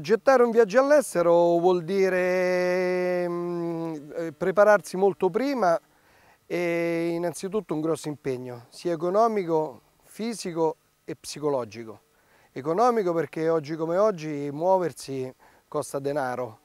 Progettare un viaggio all'estero vuol dire mm, eh, prepararsi molto prima e innanzitutto un grosso impegno, sia economico, fisico e psicologico. Economico perché oggi come oggi muoversi costa denaro,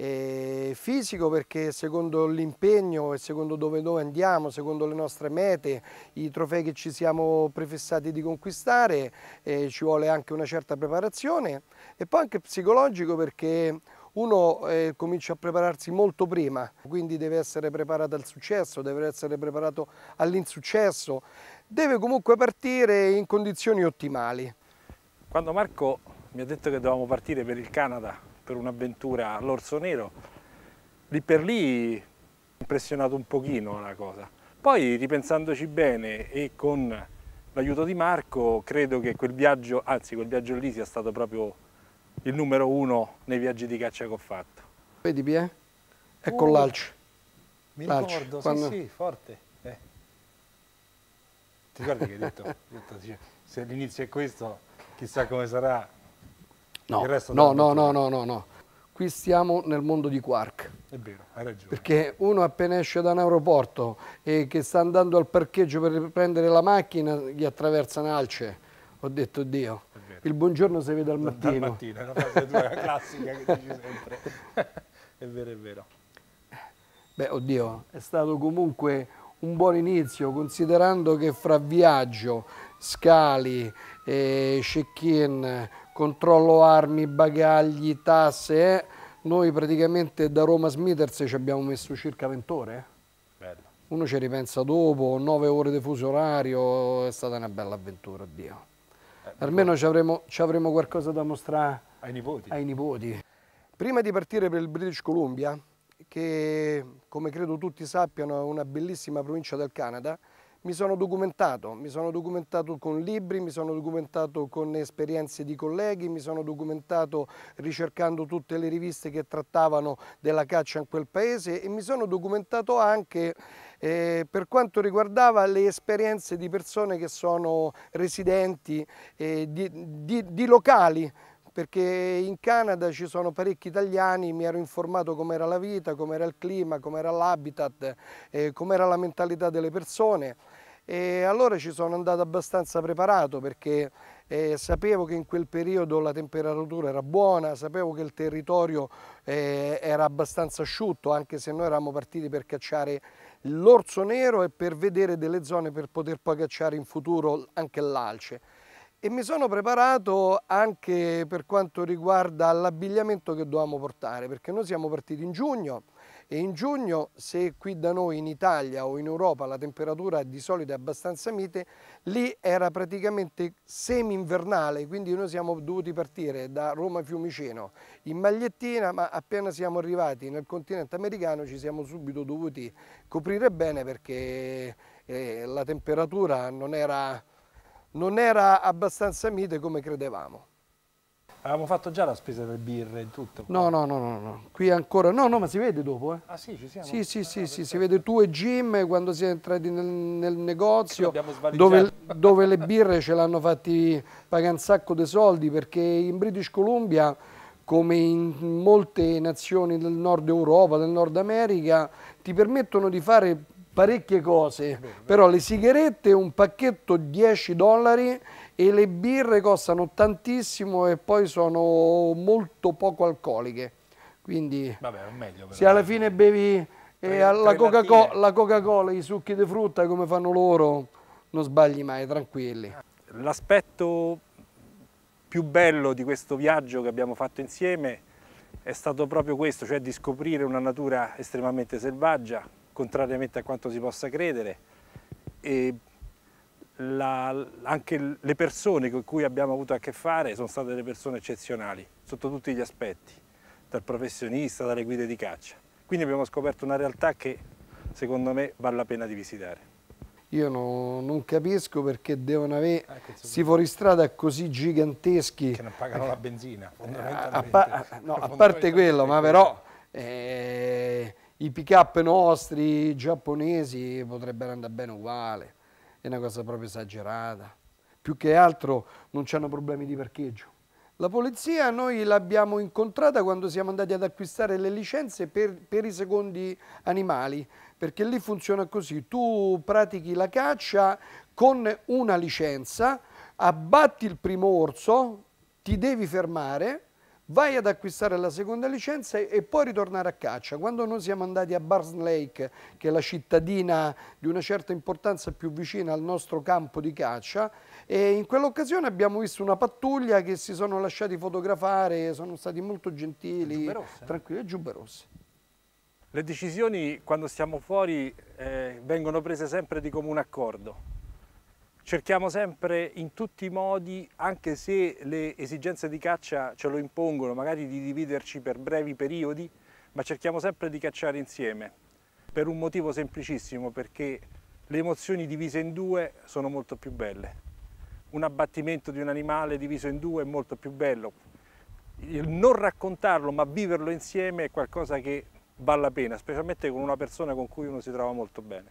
eh, fisico perché secondo l'impegno e secondo dove noi andiamo, secondo le nostre mete, i trofei che ci siamo prefissati di conquistare, eh, ci vuole anche una certa preparazione e poi anche psicologico perché uno eh, comincia a prepararsi molto prima, quindi deve essere preparato al successo, deve essere preparato all'insuccesso, deve comunque partire in condizioni ottimali. Quando Marco mi ha detto che dovevamo partire per il Canada, per un'avventura all'Orso Nero, lì per lì impressionato un pochino la cosa. Poi ripensandoci bene e con l'aiuto di Marco, credo che quel viaggio, anzi quel viaggio lì sia stato proprio il numero uno nei viaggi di caccia che ho fatto. Vedi Pie? Ecco uh, l'alcio. Mi l'alcio. ricordo, Quando... sì, sì, forte. Eh. Ti ricordi che hai detto? detto se l'inizio è questo, chissà come sarà No, no, no, no, no, no, no. Qui stiamo nel mondo di quark. È vero, hai ragione. Perché uno appena esce da un aeroporto e che sta andando al parcheggio per prendere la macchina, gli attraversa Nalce. Ho detto, Dio, il buongiorno si vede al mattino. Al mattino, è una frase tua classica che dici sempre. è vero, è vero. Beh, oddio, è stato comunque un buon inizio, considerando che fra Viaggio, Scali, eh, check-in, controllo armi, bagagli, tasse, eh, noi praticamente da Roma Smithers ci abbiamo messo circa 20 ore. Eh. Bello. Uno ci ripensa dopo, 9 ore di fuso orario, è stata una bella avventura, addio. Eh, Almeno ci avremo, ci avremo qualcosa da mostrare ai nipoti. ai nipoti. Prima di partire per il British Columbia, che come credo tutti sappiano è una bellissima provincia del Canada, mi sono documentato, mi sono documentato con libri, mi sono documentato con esperienze di colleghi, mi sono documentato ricercando tutte le riviste che trattavano della caccia in quel paese e mi sono documentato anche eh, per quanto riguardava le esperienze di persone che sono residenti, eh, di, di, di locali perché in Canada ci sono parecchi italiani, mi ero informato com'era la vita, com'era il clima, com'era l'habitat, eh, com'era la mentalità delle persone e allora ci sono andato abbastanza preparato perché eh, sapevo che in quel periodo la temperatura era buona, sapevo che il territorio eh, era abbastanza asciutto anche se noi eravamo partiti per cacciare l'orso nero e per vedere delle zone per poter poi cacciare in futuro anche l'alce e mi sono preparato anche per quanto riguarda l'abbigliamento che dovevamo portare perché noi siamo partiti in giugno e in giugno se qui da noi in Italia o in Europa la temperatura di solito è abbastanza mite lì era praticamente semi invernale quindi noi siamo dovuti partire da Roma Fiumicino in magliettina ma appena siamo arrivati nel continente americano ci siamo subito dovuti coprire bene perché eh, la temperatura non era non era abbastanza mite come credevamo. Avevamo fatto già la spesa per birre e tutto? No, no, no, no, no, qui ancora, no, no, ma si vede dopo, eh? Ah sì, ci siamo? Sì, sì, ah, sì, sì si vede tu e Jim quando siete entrati nel, nel negozio dove, dove, le birre ce l'hanno fatti pagare un sacco di soldi perché in British Columbia come in molte nazioni del nord Europa, del nord America, ti permettono di fare parecchie cose, però le sigarette un pacchetto 10 dollari e le birre costano tantissimo e poi sono molto poco alcoliche. Quindi Vabbè, meglio, però, se alla eh. fine bevi eh, la Coca-Cola, Coca i succhi di frutta come fanno loro, non sbagli mai, tranquilli. L'aspetto più bello di questo viaggio che abbiamo fatto insieme è stato proprio questo, cioè di scoprire una natura estremamente selvaggia, contrariamente a quanto si possa credere. E la, anche le persone con cui abbiamo avuto a che fare sono state delle persone eccezionali, sotto tutti gli aspetti, dal professionista, dalle guide di caccia. Quindi abbiamo scoperto una realtà che secondo me vale la pena di visitare. Io no, non capisco perché devono avere ah, si fuoristrada così giganteschi. Che non pagano la benzina, eh, fondamentalmente. A, pa no, a parte quello, ma però eh, i pick up nostri giapponesi potrebbero andare bene uguale, è una cosa proprio esagerata. Più che altro non c'hanno problemi di parcheggio. La polizia noi l'abbiamo incontrata quando siamo andati ad acquistare le licenze per, per i secondi animali, perché lì funziona così, tu pratichi la caccia con una licenza, abbatti il primo orso, ti devi fermare, vai ad acquistare la seconda licenza e poi ritornare a caccia. Quando noi siamo andati a Barnes Lake, che è la cittadina di una certa importanza più vicina al nostro campo di caccia, e in quell'occasione abbiamo visto una pattuglia che si sono lasciati fotografare, sono stati molto gentili, tranquilli e giubberossi. Le decisioni quando stiamo fuori eh, vengono prese sempre di comune accordo Cerchiamo sempre in tutti i modi, anche se le esigenze di caccia ce lo impongono, magari di dividerci per brevi periodi, ma cerchiamo sempre di cacciare insieme, per un motivo semplicissimo, perché le emozioni divise in due sono molto più belle. Un abbattimento di un animale diviso in due è molto più bello. Il non raccontarlo, ma viverlo insieme è qualcosa che vale la pena, specialmente con una persona con cui uno si trova molto bene.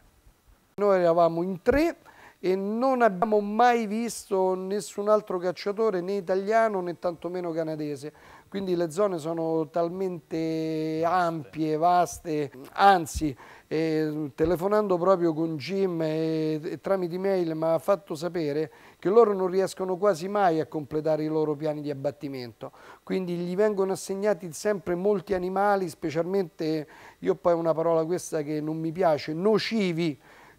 Noi eravamo in tre e non abbiamo mai visto nessun altro cacciatore né italiano né tantomeno canadese quindi le zone sono talmente ampie, vaste, anzi eh, telefonando proprio con Jim e, e tramite email mi ha fatto sapere che loro non riescono quasi mai a completare i loro piani di abbattimento, quindi gli vengono assegnati sempre molti animali, specialmente, io poi una parola questa che non mi piace, nocivi,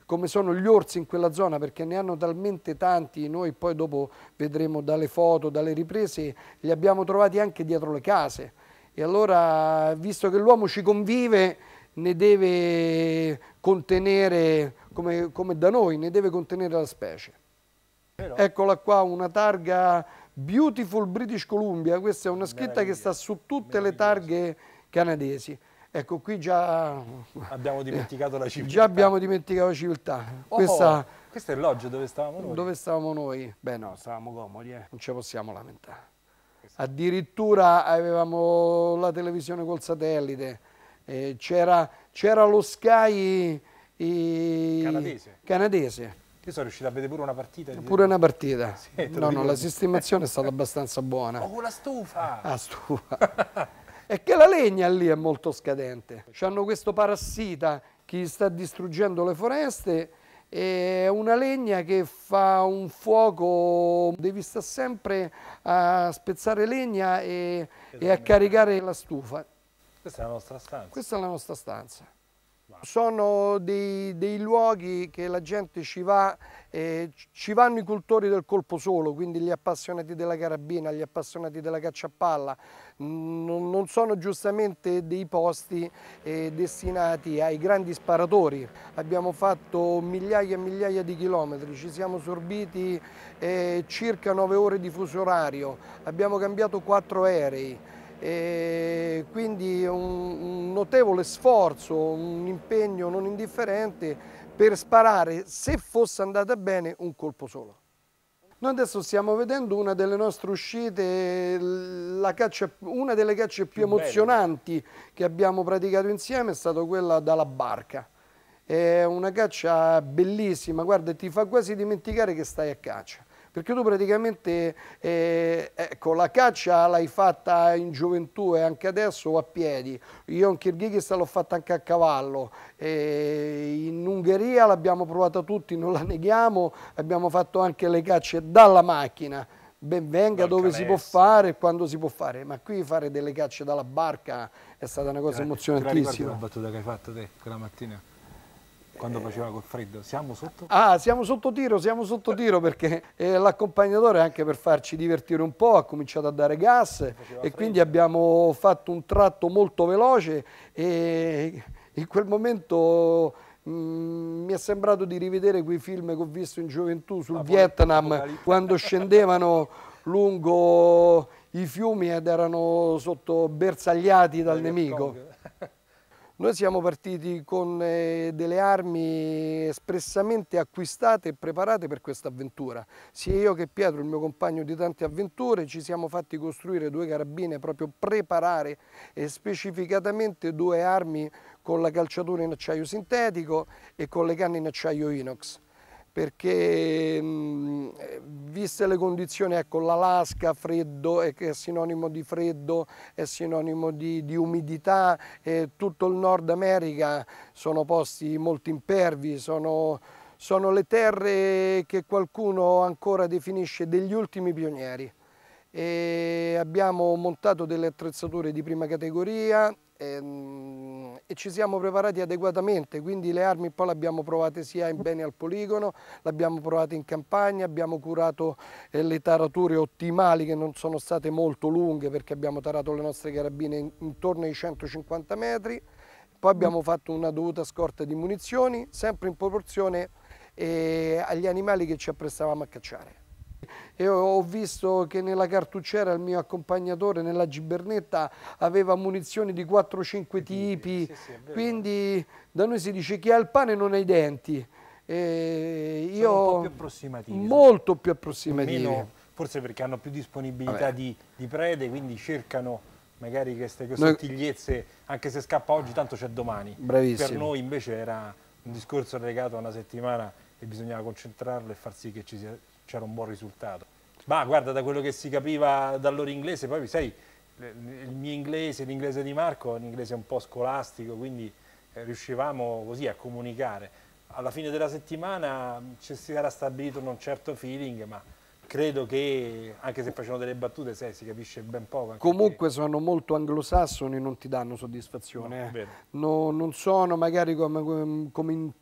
come sono gli orsi in quella zona perché ne hanno talmente tanti, noi poi dopo vedremo dalle foto, dalle riprese, li abbiamo trovati anche dietro le case e allora visto che l'uomo ci convive ne deve contenere, come, come da noi, ne deve contenere la specie. Però... Eccola qua una targa Beautiful British Columbia, questa è una scritta che sta su tutte le targhe canadesi. Ecco, qui già abbiamo dimenticato la civiltà. Già abbiamo dimenticato la civiltà. Oh, Questa... Oh, questo è il loggio dove stavamo noi. Dove stavamo noi? Beh no, stavamo comodi, eh. non ci possiamo lamentare. Addirittura avevamo la televisione col satellite, eh, c'era lo Sky i... canadese. canadese. Io sono riuscito a vedere pure una partita. Pure una partita. Sì, no, no, la sistemazione è stata abbastanza buona. Oh, la stufa! La stufa. è che la legna lì è molto scadente. Hanno questo parassita che sta distruggendo le foreste è una legna che fa un fuoco, devi stare sempre a spezzare legna e, e a esatto. caricare la stufa. Questa è la nostra stanza. Questa è la nostra stanza. Sono dei, dei, luoghi che la gente ci va, eh, ci vanno i cultori del colpo solo, quindi gli appassionati della carabina, gli appassionati della caccia a palla, non, non sono giustamente dei posti eh, destinati ai grandi sparatori. Abbiamo fatto migliaia e migliaia di chilometri, ci siamo sorbiti eh, circa 9 ore di fuso orario, abbiamo cambiato 4 aerei e quindi un, notevole sforzo, un impegno non indifferente per sparare, se fosse andata bene, un colpo solo. Noi adesso stiamo vedendo una delle nostre uscite, caccia, una delle cacce più, più emozionanti belle. che abbiamo praticato insieme è stata quella dalla barca. È una caccia bellissima, guarda ti fa quasi dimenticare che stai a caccia. Perché tu praticamente, eh, ecco, la caccia l'hai fatta in gioventù e anche adesso a piedi. Io in Kirghizistan l'ho fatta anche a cavallo. E eh, in Ungheria l'abbiamo provata tutti, non la neghiamo, abbiamo fatto anche le cacce dalla macchina ben venga dove Calessi. si può fare e quando si può fare, ma qui fare delle cacce dalla barca è stata una cosa emozionantissima. Che la battuta che hai fatto te quella mattina? Quando faceva col freddo, siamo sotto? Ah, siamo sotto tiro, siamo sotto tiro perché eh, l'accompagnatore anche per farci divertire un po' ha cominciato a dare gas e freddo. quindi abbiamo fatto un tratto molto veloce e in quel momento mm, mi è sembrato di rivedere quei film che ho visto in gioventù sul Vietnam quando scendevano lungo i fiumi ed erano sotto bersagliati dal nemico. Noi siamo partiti con eh, delle armi espressamente acquistate e preparate per questa avventura. Sia io che Pietro, il mio compagno di tante avventure, ci siamo fatti costruire due carabine, proprio preparare eh, specificatamente due armi con la calciatura in acciaio sintetico e con le canne in acciaio inox perché mh, mm, eh, viste le condizioni, ecco l'Alaska freddo è, è, sinonimo di freddo, è sinonimo di, di umidità, eh, tutto il Nord America sono posti molto impervi, sono, sono le terre che qualcuno ancora definisce degli ultimi pionieri. E abbiamo montato delle attrezzature di prima categoria e, ehm, e ci siamo preparati adeguatamente, quindi le armi poi le abbiamo provate sia in bene al poligono, le abbiamo provate in campagna, abbiamo curato eh, le tarature ottimali che non sono state molto lunghe perché abbiamo tarato le nostre carabine in, intorno ai 150 metri, poi mm. abbiamo fatto una dovuta scorta di munizioni, sempre in proporzione eh, agli animali che ci apprestavamo a cacciare. E ho visto che nella cartucciera il mio accompagnatore nella gibernetta aveva munizioni di 4-5 tipi, sì, sì, quindi da noi si dice chi ha il pane non ha i denti. E io Sono un po' più approssimativi. Molto più approssimativi. Meno, forse perché hanno più disponibilità di, di prede, quindi cercano magari queste, sottigliezze, anche se scappa oggi, tanto c'è domani. Bravissimo. Per noi invece era un discorso legato a una settimana e bisognava concentrarlo e far sì che ci sia c'era un buon risultato. Ma guarda, da quello che si capiva dal loro inglese, poi sai, il mio inglese, l'inglese di Marco è un inglese un po' scolastico, quindi eh, riuscivamo così a comunicare. Alla fine della settimana ci si era stabilito un certo feeling, ma credo che anche se facevano delle battute se, si capisce ben poco. Comunque perché... sono molto anglosassoni, non ti danno soddisfazione. No, eh. no, non sono magari come, come in,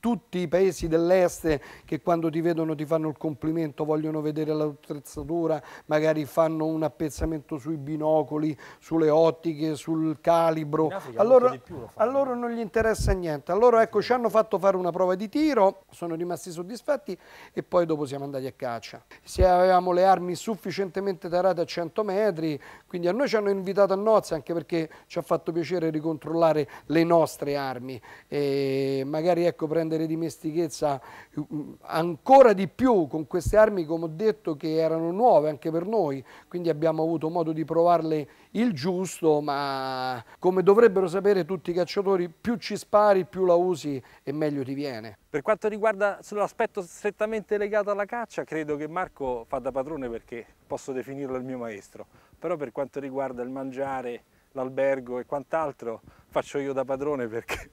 tutti i paesi dell'est che quando ti vedono ti fanno il complimento, vogliono vedere l'attrezzatura, magari fanno un appezzamento sui binocoli, sulle ottiche, sul calibro. a loro non gli interessa niente. A loro ecco, ci hanno fatto fare una prova di tiro, sono rimasti soddisfatti e poi dopo siamo andati a caccia. Se avevamo le armi sufficientemente tarate a 100 metri, quindi a noi ci hanno invitato a nozze anche perché ci ha fatto piacere ricontrollare le nostre armi. E magari ecco prendere prendere dimestichezza eh, ancora di più con queste armi, come ho detto, che erano nuove anche per noi, quindi abbiamo avuto modo di provarle il giusto, ma come dovrebbero sapere tutti i cacciatori, più ci spari, più la usi e meglio ti viene. Per quanto riguarda l'aspetto strettamente legato alla caccia, credo che Marco fa da padrone perché posso definirlo il mio maestro, però per quanto riguarda il mangiare, l'albergo e quant'altro faccio io da padrone perché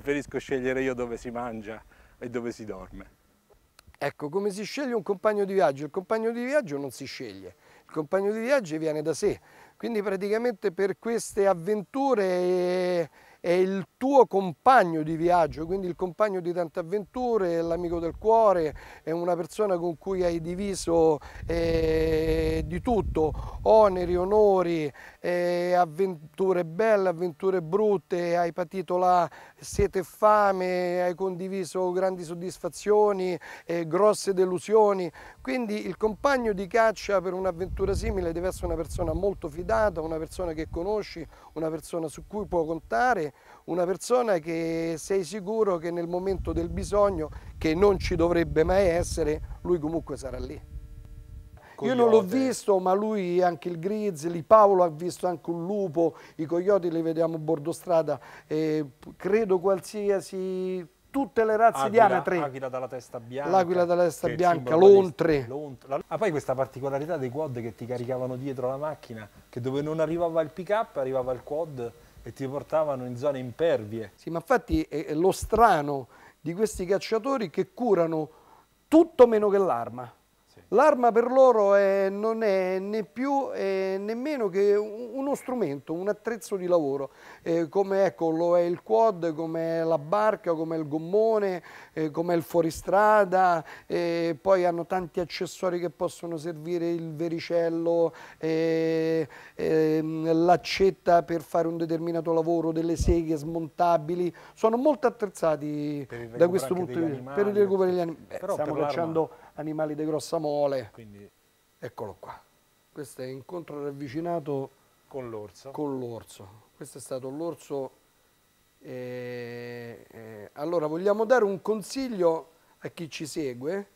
preferisco scegliere io dove si mangia e dove si dorme. Ecco, come si sceglie un compagno di viaggio? Il compagno di viaggio non si sceglie, il compagno di viaggio viene da sé, quindi praticamente per queste avventure è il tuo compagno di viaggio, quindi il compagno di tante avventure, l'amico del cuore, è una persona con cui hai diviso eh, di tutto, oneri, onori, eh, avventure belle, avventure brutte, hai patito la sete e fame, hai condiviso grandi soddisfazioni, eh, grosse delusioni, quindi il compagno di caccia per un'avventura simile deve essere una persona molto fidata, una persona che conosci, una persona su cui puoi contare, una persona che sei sicuro che nel momento del bisogno, che non ci dovrebbe mai essere, lui comunque sarà lì coyote. Io non l'ho visto, ma lui anche il grizzly, Paolo ha visto anche un lupo, i coyote li vediamo a bordo strada, eh, credo qualsiasi tutte le razze Aquila, di anatre. L'aquila dalla testa bianca. L'aquila dalla testa bianca, l'ontre. Ah, poi questa particolarità dei quad che ti caricavano dietro la macchina, che dove non arrivava il pick up arrivava il quad e ti portavano in zone impervie. Sì, ma infatti è lo strano di questi cacciatori che curano tutto meno che l'arma. L'arma per loro è, eh, non è né più e eh, né meno che uno strumento, un attrezzo di lavoro, eh, come ecco, lo è il quad, come la barca, come il gommone, eh, come il fuoristrada, eh, poi hanno tanti accessori che possono servire, il vericello, eh, ehm, l'accetta per fare un determinato lavoro, delle seghe smontabili, sono molto attrezzati da questo punto di vista per il recupero degli animali. Beh, Però Stiamo per lanciando animali di grossa mole. Quindi... Eccolo qua. Questo è incontro ravvicinato con l'orso. Questo è stato l'orso. Eh, eh. Allora, vogliamo dare un consiglio a chi ci segue.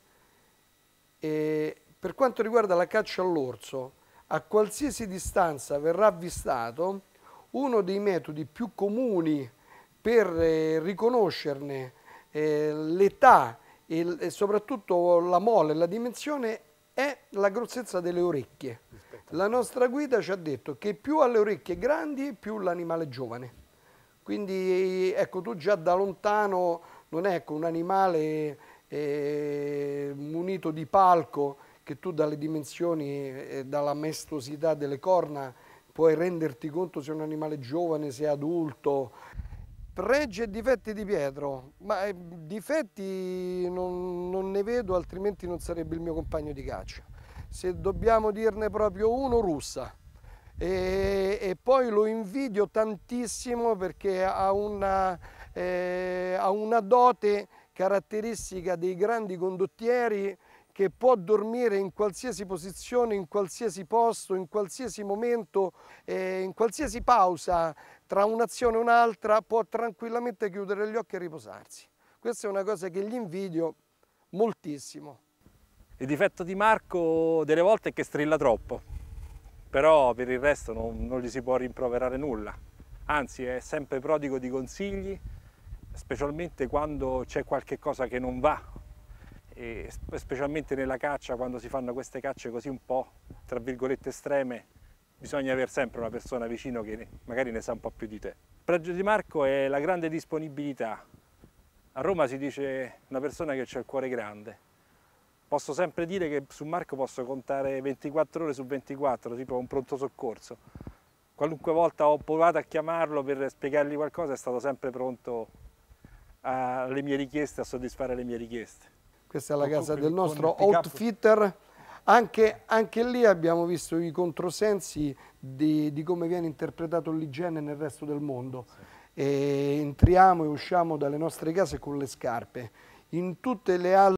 Eh, per quanto riguarda la caccia all'orso, a qualsiasi distanza verrà avvistato, uno dei metodi più comuni per eh, riconoscerne eh, l'età il, e soprattutto la mole, la dimensione è la grossezza delle orecchie. La nostra guida ci ha detto che più ha le orecchie grandi, più l'animale è giovane. Quindi ecco, tu già da lontano non è ecco, un animale eh, munito di palco che tu dalle dimensioni e dalla maestosità delle corna puoi renderti conto se è un animale giovane, se è adulto pregi e difetti di Pietro, ma eh, difetti non, non ne vedo, altrimenti non sarebbe il mio compagno di caccia. Se dobbiamo dirne proprio uno, russa. E, e, poi lo invidio tantissimo perché ha una, eh, ha una, dote caratteristica dei grandi condottieri che può dormire in qualsiasi posizione, in qualsiasi posto, in qualsiasi momento, eh, in qualsiasi pausa tra un'azione e un'altra, può tranquillamente chiudere gli occhi e riposarsi. Questa è una cosa che gli invidio moltissimo. Il difetto di Marco delle volte è che strilla troppo, però per il resto non, non gli si può rimproverare nulla, anzi è sempre prodigo di consigli, specialmente quando c'è qualche cosa che non va e specialmente nella caccia quando si fanno queste cacce così un po' tra virgolette estreme bisogna avere sempre una persona vicino che magari ne sa un po' più di te. Il pregio di Marco è la grande disponibilità. A Roma si dice una persona che ha il cuore grande. Posso sempre dire che su Marco posso contare 24 ore su 24, tipo un pronto soccorso. Qualunque volta ho provato a chiamarlo per spiegargli qualcosa è stato sempre pronto alle mie richieste, a soddisfare le mie richieste. Questa è la casa del nostro outfitter. Anche, anche, lì abbiamo visto i controsensi di, di come viene interpretato l'igiene nel resto del mondo. E entriamo e usciamo dalle nostre case con le scarpe. In tutte le altre